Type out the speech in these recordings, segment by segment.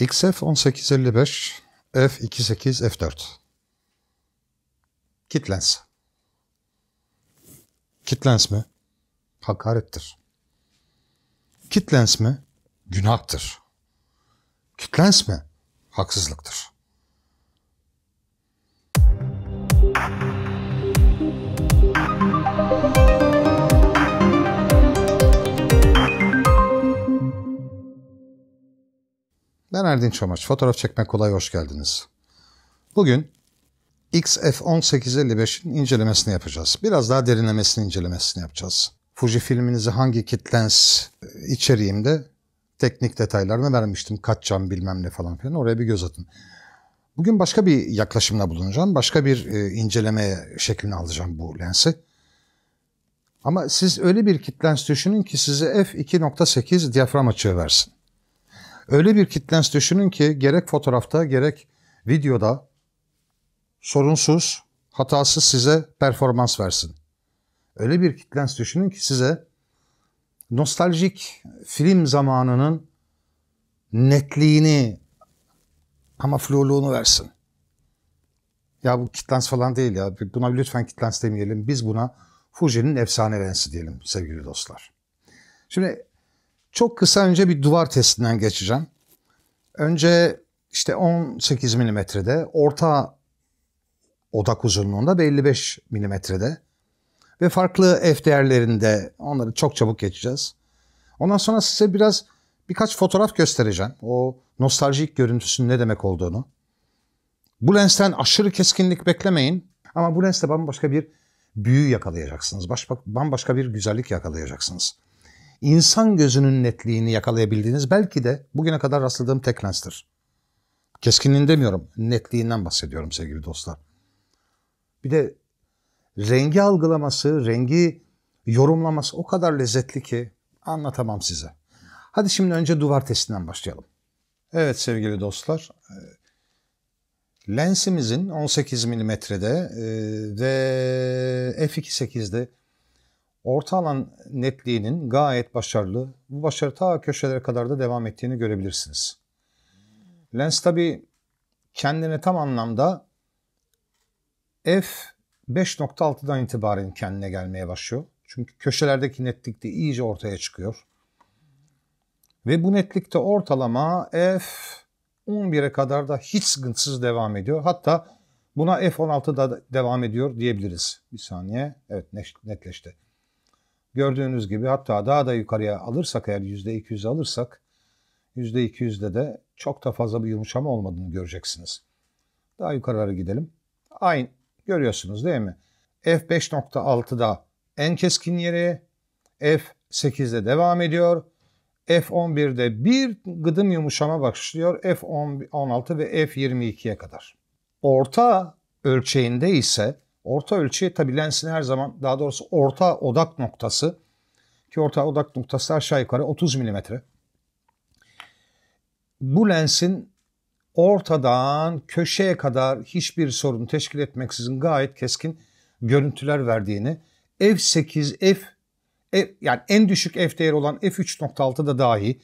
XF 1855 F28 F4 Kitlens Kitlens mi? Hakarettir. Kitlens mi? Günahtır. Kitlens mi? Haksızlıktır. Ömer Dinçamaç, fotoğraf çekmek kolay hoş geldiniz. Bugün XF1855'in incelemesini yapacağız. Biraz daha derinlemesini incelemesini yapacağız. Fuji filminizi hangi kit lens e, içeriğimde teknik detaylarını vermiştim. Kaç cam bilmem ne falan filan oraya bir göz atın. Bugün başka bir yaklaşımla bulunacağım. Başka bir e, inceleme şeklini alacağım bu lensi. Ama siz öyle bir kit lens düşünün ki size f2.8 diyafram açığı versin. Öyle bir kitlens düşünün ki gerek fotoğrafta gerek videoda sorunsuz, hatasız size performans versin. Öyle bir kitlens düşünün ki size nostaljik film zamanının netliğini ama fluluğunu versin. Ya bu kitlens falan değil ya. Buna lütfen kitlens demeyelim. Biz buna Fuji'nin efsane lensi diyelim sevgili dostlar. Şimdi çok kısa önce bir duvar testinden geçeceğim. Önce işte 18 milimetrede, orta odak uzunluğunda ve 55 milimetrede ve farklı f değerlerinde onları çok çabuk geçeceğiz. Ondan sonra size biraz birkaç fotoğraf göstereceğim. O nostaljik görüntüsünün ne demek olduğunu. Bu lensten aşırı keskinlik beklemeyin. Ama bu lensle bambaşka bir büyü yakalayacaksınız. bambaşka bir güzellik yakalayacaksınız insan gözünün netliğini yakalayabildiğiniz belki de bugüne kadar rastladığım tek lenstir. Keskinliğini demiyorum, netliğinden bahsediyorum sevgili dostlar. Bir de rengi algılaması, rengi yorumlaması o kadar lezzetli ki anlatamam size. Hadi şimdi önce duvar testinden başlayalım. Evet sevgili dostlar, e, lensimizin 18 milimetrede e, ve f2.8'de orta alan netliğinin gayet başarılı. Bu başarı ta köşelere kadar da devam ettiğini görebilirsiniz. Lens tabi kendini tam anlamda f 5.6'dan itibaren kendine gelmeye başlıyor. Çünkü köşelerdeki netlik de iyice ortaya çıkıyor. Ve bu netlikte ortalama f 11'e kadar da hiç sıkıntısız devam ediyor. Hatta buna F16'da devam ediyor diyebiliriz. Bir saniye. Evet netleşti. Gördüğünüz gibi hatta daha da yukarıya alırsak eğer %200 alırsak %200'de de çok da fazla bir yumuşama olmadığını göreceksiniz. Daha yukarılara gidelim. Aynı görüyorsunuz değil mi? F5.6'da en keskin yeri, F8'de devam ediyor. F11'de bir gıdım yumuşama başlıyor F16 ve F22'ye kadar. Orta ölçeğinde ise Orta ölçü tabi lensin her zaman daha doğrusu orta odak noktası ki orta odak noktası aşağı yukarı 30 milimetre. Bu lensin ortadan köşeye kadar hiçbir sorun teşkil etmeksizin gayet keskin görüntüler verdiğini f8 f, f yani en düşük f değeri olan f3.6 da dahi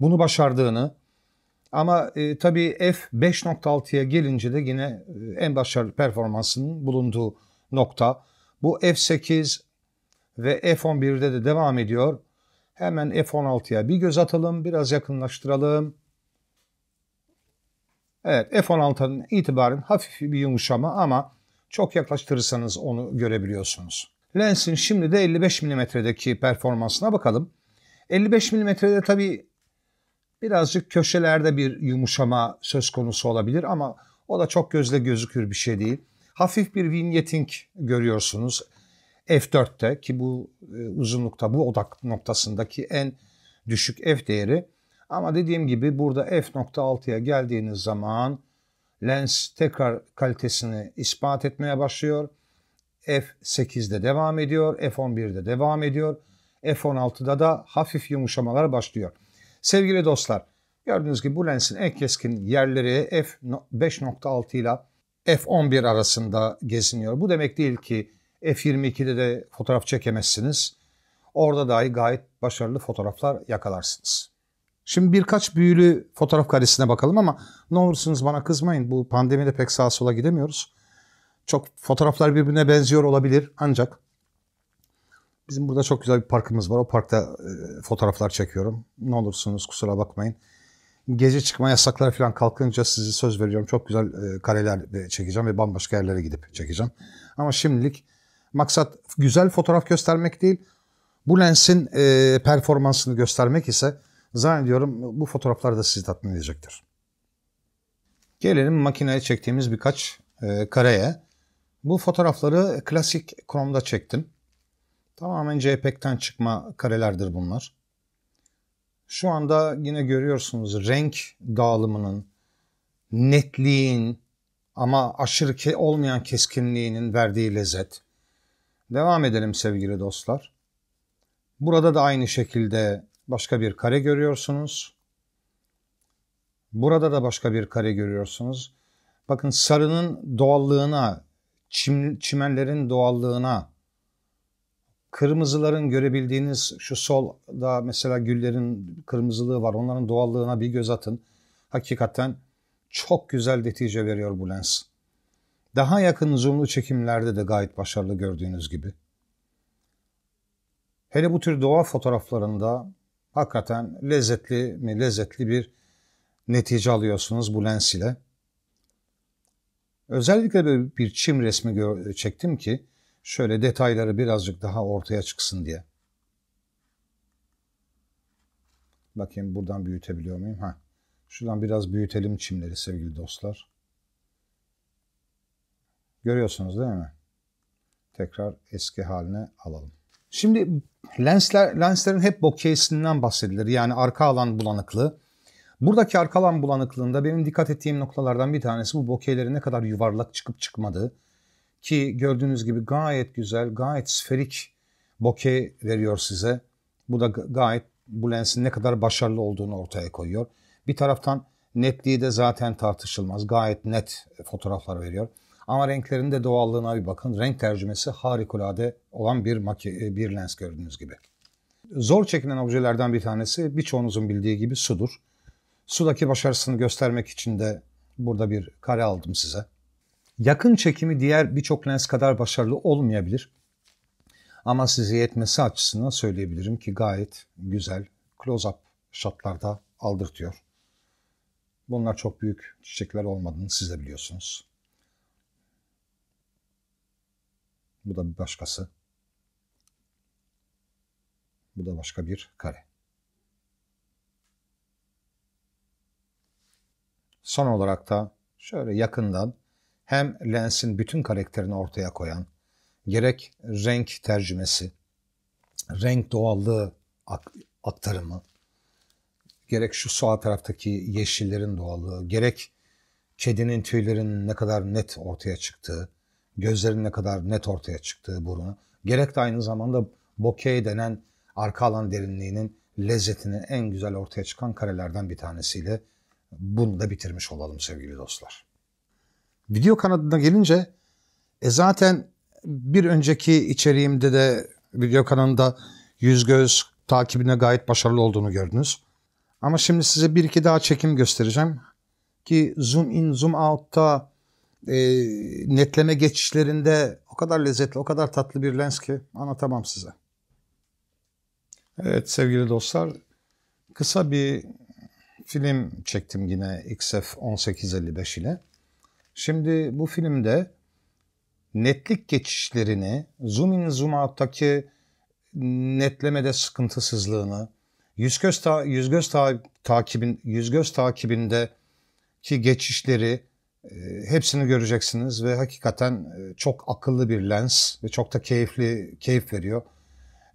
bunu başardığını ama e, tabii F 5.6'ya gelince de yine e, en başarılı performansının bulunduğu nokta. Bu F8 ve F11'de de devam ediyor. Hemen F16'ya bir göz atalım, biraz yakınlaştıralım. Evet F16'dan itibaren hafif bir yumuşama ama çok yaklaştırırsanız onu görebiliyorsunuz. Lens'in şimdi de 55 mm'deki performansına bakalım. 55 mm'de tabii Birazcık köşelerde bir yumuşama söz konusu olabilir ama o da çok gözle gözükür bir şey değil. Hafif bir vignetting görüyorsunuz F4'te ki bu e, uzunlukta bu odak noktasındaki en düşük F değeri. Ama dediğim gibi burada F.6'ya geldiğiniz zaman lens tekrar kalitesini ispat etmeye başlıyor. F8'de devam ediyor, F11'de devam ediyor. F16'da da hafif yumuşamalar başlıyor. Sevgili dostlar gördüğünüz gibi bu lensin en keskin yerleri f5.6 ile f11 arasında geziniyor. Bu demek değil ki f22'de de fotoğraf çekemezsiniz. Orada dahi gayet başarılı fotoğraflar yakalarsınız. Şimdi birkaç büyülü fotoğraf karesine bakalım ama ne olursunuz bana kızmayın. Bu pandemide pek sağa sola gidemiyoruz. Çok fotoğraflar birbirine benziyor olabilir ancak Bizim burada çok güzel bir parkımız var. O parkta e, fotoğraflar çekiyorum. Ne olursunuz kusura bakmayın. Gece çıkma yasakları falan kalkınca sizi söz veriyorum. Çok güzel e, kareler çekeceğim ve bambaşka yerlere gidip çekeceğim. Ama şimdilik maksat güzel fotoğraf göstermek değil. Bu lensin e, performansını göstermek ise zannediyorum bu fotoğraflar da sizi tatmin edecektir. Gelelim makineye çektiğimiz birkaç e, kareye. Bu fotoğrafları klasik Chrome'da çektim. Tamamen JPEG'ten çıkma karelerdir bunlar. Şu anda yine görüyorsunuz renk dağılımının, netliğin ama aşırı ke olmayan keskinliğinin verdiği lezzet. Devam edelim sevgili dostlar. Burada da aynı şekilde başka bir kare görüyorsunuz. Burada da başka bir kare görüyorsunuz. Bakın sarının doğallığına, çim, çimenlerin doğallığına Kırmızıların görebildiğiniz şu solda mesela güllerin kırmızılığı var. Onların doğallığına bir göz atın. Hakikaten çok güzel netice veriyor bu lens. Daha yakın zoomlu çekimlerde de gayet başarılı gördüğünüz gibi. Hele bu tür doğa fotoğraflarında hakikaten lezzetli mi lezzetli bir netice alıyorsunuz bu lens ile. Özellikle bir çim resmi çektim ki şöyle detayları birazcık daha ortaya çıksın diye. Bakayım buradan büyütebiliyor muyum? Ha. Şuradan biraz büyütelim çimleri sevgili dostlar. Görüyorsunuz değil mi? Tekrar eski haline alalım. Şimdi lensler, lenslerin hep bokehsinden bahsedilir. Yani arka alan bulanıklığı. Buradaki arka alan bulanıklığında benim dikkat ettiğim noktalardan bir tanesi bu bokehlerin ne kadar yuvarlak çıkıp çıkmadığı. Ki gördüğünüz gibi gayet güzel, gayet sferik bokeh veriyor size. Bu da gayet bu lensin ne kadar başarılı olduğunu ortaya koyuyor. Bir taraftan netliği de zaten tartışılmaz. Gayet net fotoğraflar veriyor. Ama renklerin de doğallığına bir bakın. Renk tercümesi harikulade olan bir, maki, e, bir lens gördüğünüz gibi. Zor çekilen objelerden bir tanesi birçoğunuzun bildiği gibi sudur. Sudaki başarısını göstermek için de burada bir kare aldım size. Yakın çekimi diğer birçok lens kadar başarılı olmayabilir. Ama size yetmesi açısından söyleyebilirim ki gayet güzel close-up şatlarda aldırtıyor. Bunlar çok büyük çiçekler olmadığını siz de biliyorsunuz. Bu da bir başkası. Bu da başka bir kare. Son olarak da şöyle yakından hem Lens'in bütün karakterini ortaya koyan, gerek renk tercümesi, renk doğallığı aktarımı, gerek şu sağ taraftaki yeşillerin doğallığı, gerek kedinin tüylerin ne kadar net ortaya çıktığı, gözlerin ne kadar net ortaya çıktığı burnu, gerek de aynı zamanda bokeh denen arka alan derinliğinin lezzetini en güzel ortaya çıkan karelerden bir tanesiyle bunu da bitirmiş olalım sevgili dostlar. Video kanadına gelince e zaten bir önceki içeriğimde de video kanalında yüz göz takibine gayet başarılı olduğunu gördünüz. Ama şimdi size bir iki daha çekim göstereceğim. Ki zoom in zoom out'ta e, netleme geçişlerinde o kadar lezzetli, o kadar tatlı bir lens ki anlatamam size. Evet sevgili dostlar, kısa bir film çektim yine XF 1855 ile. Şimdi bu filmde netlik geçişlerini, zoom in zoom out'taki netlemede sıkıntısızlığını, yüz göz ta yüz göz ta takibin yüz göz takibinde ki geçişleri e, hepsini göreceksiniz ve hakikaten e, çok akıllı bir lens ve çok da keyifli keyif veriyor.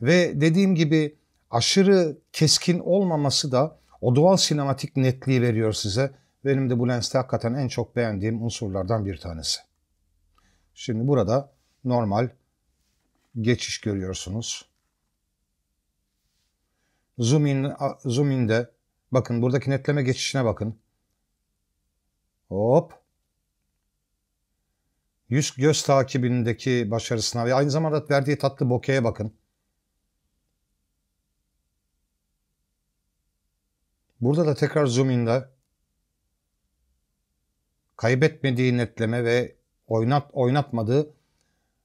Ve dediğim gibi aşırı keskin olmaması da o doğal sinematik netliği veriyor size benim de bu lenste hakikaten en çok beğendiğim unsurlardan bir tanesi. Şimdi burada normal geçiş görüyorsunuz. Zoom in, zoom in de bakın buradaki netleme geçişine bakın. Hop. Yüz göz takibindeki başarısına ve aynı zamanda verdiği tatlı bokeye bakın. Burada da tekrar zoom in'de kaybetmediği netleme ve oynat oynatmadığı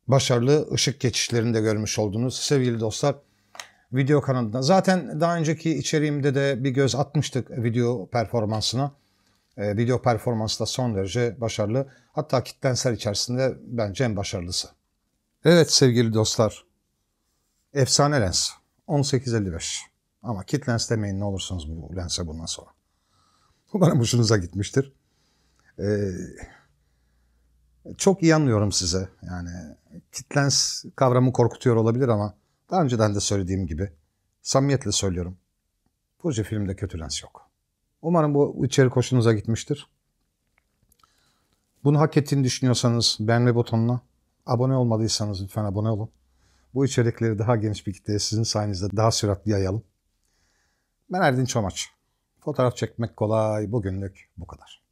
başarılı ışık geçişlerini de görmüş oldunuz. Sevgili dostlar video kanalında zaten daha önceki içeriğimde de bir göz atmıştık video performansına. E, video performansı da son derece başarılı. Hatta kitlensel içerisinde bence en başarılısı. Evet sevgili dostlar. Efsane lens. 1855. Ama kit lens demeyin ne olursunuz bu lense bundan sonra. Umarım hoşunuza gitmiştir. Ee, çok iyi anlıyorum size. Yani kitlens kavramı korkutuyor olabilir ama daha önceden de söylediğim gibi samimiyetle söylüyorum. Proje filmde kötü lens yok. Umarım bu içerik hoşunuza gitmiştir. Bunu hak ettiğini düşünüyorsanız beğenme butonuna, abone olmadıysanız lütfen abone olun. Bu içerikleri daha geniş bir kitleye sizin sayenizde daha süratli yayalım. Ben Erdin Çomaç. Fotoğraf çekmek kolay, bugünlük bu kadar.